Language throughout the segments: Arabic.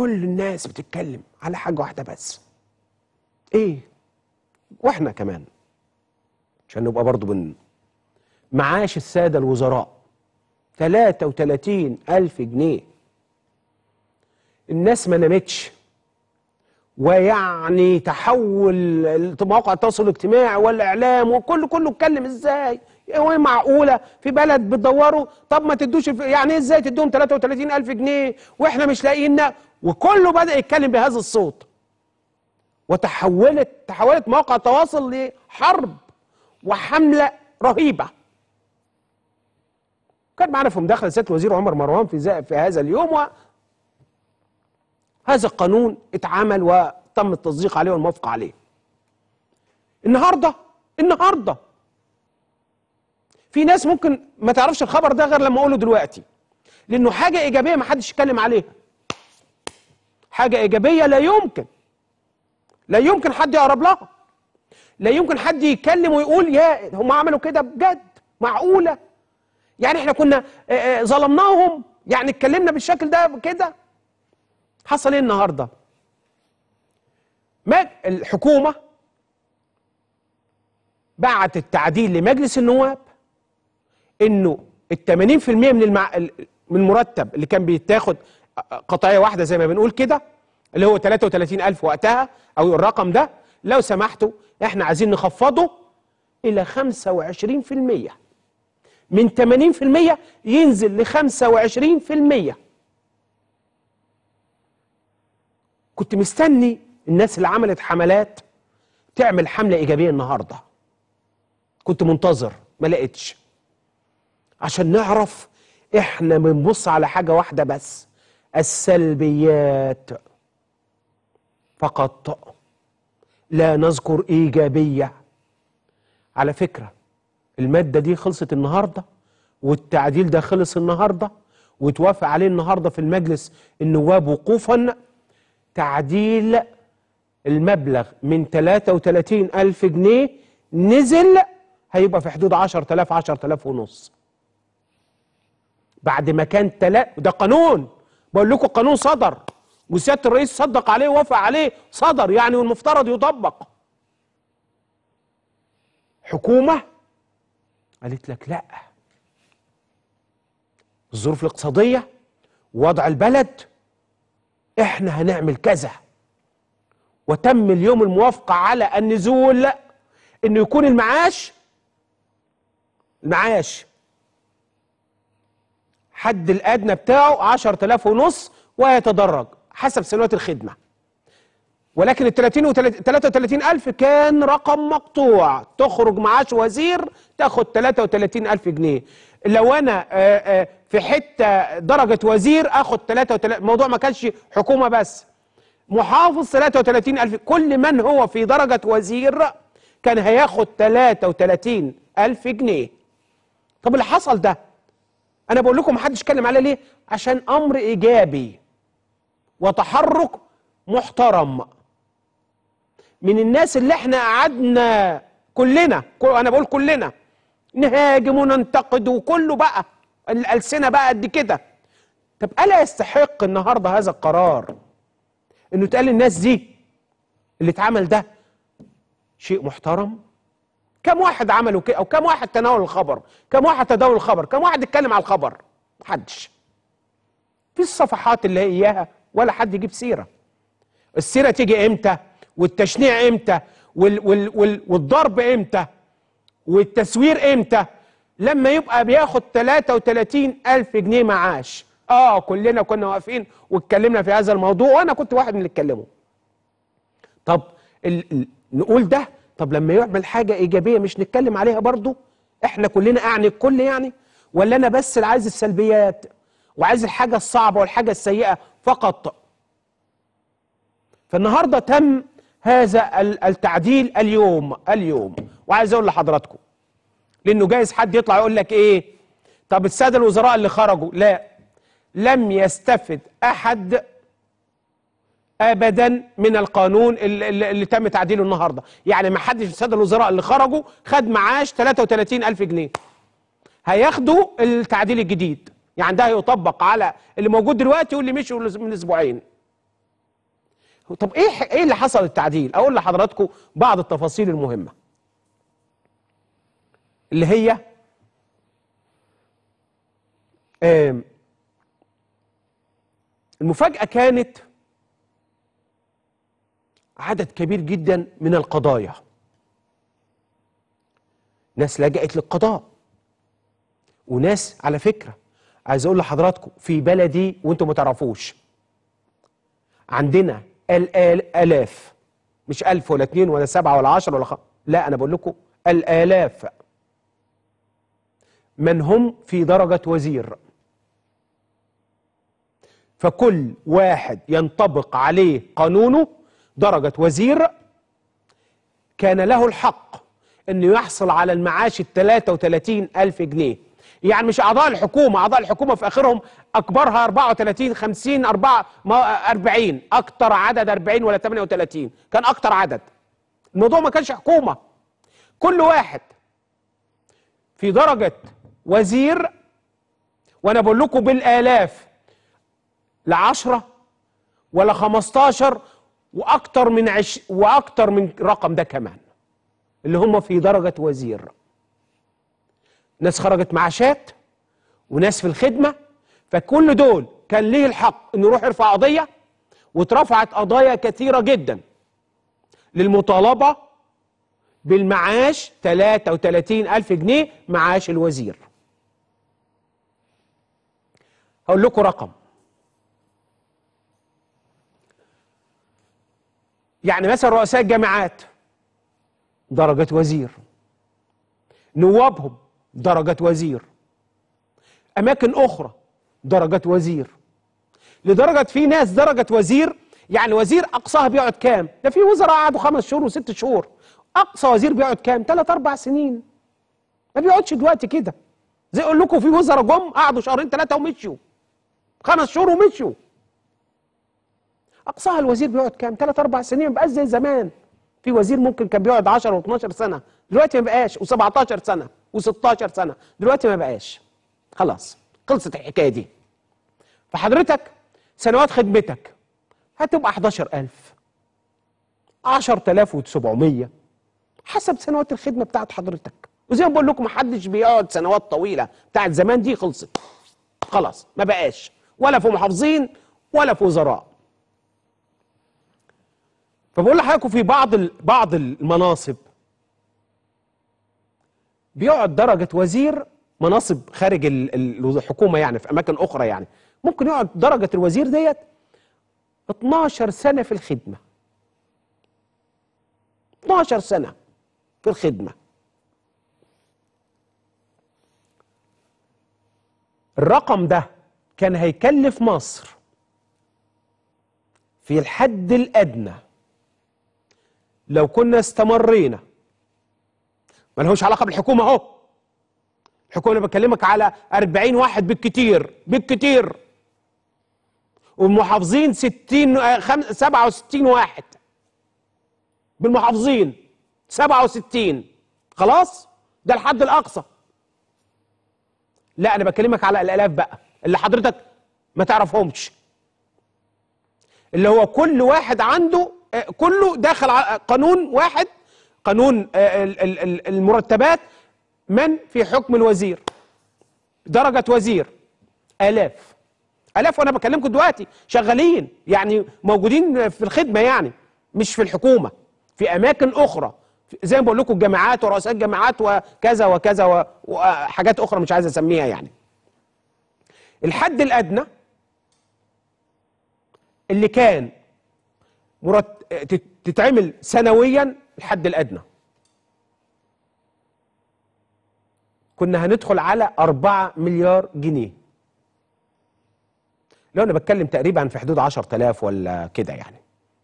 كل الناس بتتكلم على حاجه واحده بس ايه واحنا كمان عشان نبقى برضو بن معاش الساده الوزراء 33 ألف جنيه الناس ما نامتش ويعني تحول مواقع التواصل الاجتماعي والاعلام وكله كله اتكلم ازاي ايه معقوله في بلد بتدوروا طب ما تدوش يعني ايه ازاي تدوهم 33000 جنيه واحنا مش لاقيين وكله بدا يتكلم بهذا الصوت وتحولت تحولت مواقع التواصل لحرب وحمله رهيبه كان معنا في مداخله سياده الوزير عمر مروان في في هذا اليوم و هذا القانون اتعمل وتم التصديق عليه والموافقه عليه النهارده النهارده في ناس ممكن ما تعرفش الخبر ده غير لما اقوله دلوقتي لانه حاجه ايجابيه ما حدش يتكلم عليها حاجه ايجابيه لا يمكن لا يمكن حد يقرب لها لا يمكن حد يتكلم ويقول يا هم عملوا كده بجد معقوله يعني احنا كنا آه، آه، ظلمناهم يعني اتكلمنا بالشكل ده كده حصل ايه النهارده ما الحكومه بعت التعديل لمجلس النواب انه ال 80% من المع... من المرتب اللي كان بيتاخد قطعيه واحده زي ما بنقول كده اللي هو 33000 وقتها او الرقم ده لو سمحتوا احنا عايزين نخفضه الى 25% من 80% ينزل ل 25% كنت مستني الناس اللي عملت حملات تعمل حملة إيجابية النهاردة كنت منتظر ما لقيتش عشان نعرف احنا بنبص على حاجه واحده بس السلبيات فقط لا نذكر ايجابيه على فكره الماده دي خلصت النهارده والتعديل ده خلص النهارده وتوافق عليه النهارده في المجلس النواب وقوفا تعديل المبلغ من 33 ألف جنيه نزل هيبقى في حدود 10000 10000 ونص بعد ما كان تلا ده قانون بقول لكم قانون صدر وسياده الرئيس صدق عليه ووافق عليه صدر يعني والمفترض يطبق حكومه قالت لك لا الظروف الاقتصاديه وضع البلد احنا هنعمل كذا وتم اليوم الموافقه على النزول انه يكون المعاش المعاش حد الادنى بتاعه 10000 ونص ويتدرج حسب سنوات الخدمه ولكن ال 30 و 33000 كان رقم مقطوع تخرج معاش وزير تاخد 33000 جنيه لو انا في حته درجه وزير اخد 33 الموضوع ما كانش حكومه بس محافظ 33000 كل من هو في درجه وزير كان هياخد 33000 جنيه طب اللي حصل ده انا بقول لكم محدش اتكلم عليها ليه عشان امر ايجابي وتحرك محترم من الناس اللي احنا قعدنا كلنا انا بقول كلنا نهاجم وننتقد وكله بقى الالسنه بقى قد كده طب الا يستحق النهارده هذا القرار انه تقال للناس دي اللي اتعمل ده شيء محترم كم واحد عملوا كده او كم واحد تناول الخبر كم واحد تداول الخبر كم واحد اتكلم على الخبر محدش في الصفحات اللي هي اياها ولا حد يجيب سيره السيره تيجي امتى والتشنيع امتى وال وال وال والضرب امتى والتسوير امتى لما يبقى بياخد 33 ألف جنيه معاش اه كلنا كنا واقفين واتكلمنا في هذا الموضوع وانا كنت واحد من اللي اتكلموا طب ال ال نقول ده طب لما يعمل حاجة إيجابية مش نتكلم عليها برضو إحنا كلنا أعني الكل يعني ولا أنا بس اللي عايز السلبيات وعايز الحاجة الصعبة والحاجة السيئة فقط فالنهاردة تم هذا التعديل اليوم اليوم وعايز أقول لحضراتكم لأنه جايز حد يطلع يقول لك إيه طب السادة الوزراء اللي خرجوا لا لم يستفد أحد ابدا من القانون اللي, اللي تم تعديله النهارده يعني ما حدش الساده الوزراء اللي خرجوا خد معاش 33000 جنيه هياخدوا التعديل الجديد يعني ده هيطبق على اللي موجود دلوقتي واللي مشوا من اسبوعين طب ايه ايه اللي حصل التعديل اقول لحضراتكم بعض التفاصيل المهمه اللي هي المفاجاه كانت عدد كبير جدا من القضايا ناس لجأت للقضاء وناس على فكرة عايز أقول لحضراتكم في بلدي وانتم ما تعرفوش عندنا الآلاف مش ألف ولا اتنين ولا سبعة ولا عشر ولا خ... لا أنا بقول لكم الآلاف من هم في درجة وزير فكل واحد ينطبق عليه قانونه درجة وزير كان له الحق أنه يحصل على المعاش ال 33 ألف جنيه يعني مش أعضاء الحكومة أعضاء الحكومة في آخرهم أكبرها 34 50 4 40 أكتر عدد 40 ولا 38 كان أكتر عدد الموضوع ما كانش حكومة كل واحد في درجة وزير وأنا بقول لكم بالآلاف لا 10 ولا 15 واكتر من عش واكتر من رقم ده كمان اللي هم في درجه وزير ناس خرجت معاشات وناس في الخدمه فكل دول كان ليه الحق انه يروح يرفع قضيه واترفعت قضايا كثيره جدا للمطالبه بالمعاش 33 ألف جنيه معاش الوزير هقول لكم رقم يعني مثلا رؤساء الجامعات درجة وزير نوابهم درجة وزير أماكن أخرى درجة وزير لدرجة في ناس درجة وزير يعني وزير أقصاها بيقعد كام ده في وزراء قعدوا خمس شهور وست شهور أقصى وزير بيقعد كام ثلاث أربع سنين ما بيقعدش دلوقتي كده زي أقول لكم في وزراء جم قعدوا شهرين ثلاثة ومشيوا خمس شهور ومشيوا اقصاها الوزير بيقعد كام ثلاث اربع سنين ما بقاش زي زمان في وزير ممكن كان بيقعد 10 و12 سنه دلوقتي ما بقاش و17 سنه و16 سنه دلوقتي ما بقاش خلاص خلصت الحكايه دي فحضرتك سنوات خدمتك هتبقى 11000 10700 حسب سنوات الخدمه بتاعت حضرتك وزي ما بقول لكم محدش بيقعد سنوات طويله بتاعت زمان دي خلصت خلاص ما بقاش ولا في محافظين ولا في وزراء فبقول لحضراتكم في بعض بعض المناصب بيقعد درجة وزير مناصب خارج الحكومة يعني في أماكن أخرى يعني ممكن يقعد درجة الوزير ديت 12 سنة في الخدمة 12 سنة في الخدمة الرقم ده كان هيكلف مصر في الحد الأدنى لو كنا استمرينا ما لهوش علاقه بالحكومه اهو الحكومه انا بكلمك على 40 واحد بالكتير بالكتير ومحافظين 60 67 آه، واحد بالمحافظين 67 خلاص ده الحد الاقصى لا انا بكلمك على الالاف بقى اللي حضرتك ما تعرفهمش اللي هو كل واحد عنده آه، كله داخل قانون واحد قانون آه، المرتبات من في حكم الوزير درجة وزير آلاف آلاف وأنا بكلمكم دلوقتي شغالين يعني موجودين في الخدمة يعني مش في الحكومة في أماكن أخرى زي ما بقول لكم الجامعات ورؤساء الجامعات وكذا وكذا وحاجات أخرى مش عايز أسميها يعني الحد الأدنى اللي كان مرت... تتعمل سنويا الحد الادنى كنا هندخل على 4 مليار جنيه لو انا بتكلم تقريبا في حدود 10000 ولا كده يعني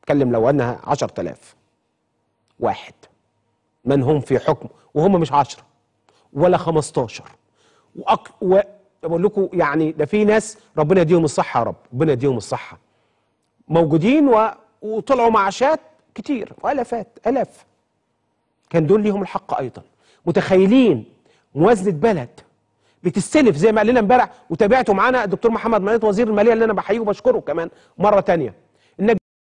بتكلم لو انا 10000 واحد من هم في حكم وهم مش 10 ولا 15 وأك... و... بقول لكم يعني ده في ناس ربنا يديهم الصحه يا رب ربنا يديهم الصحه موجودين و وطلعوا معاشات كتير والافات الاف كان دول ليهم الحق ايضا متخيلين موازنه بلد بتستلف زي ما قال لنا امبارح وتابعته معانا الدكتور محمد منات وزير الماليه اللي انا بحييه وبشكره كمان مره تانيه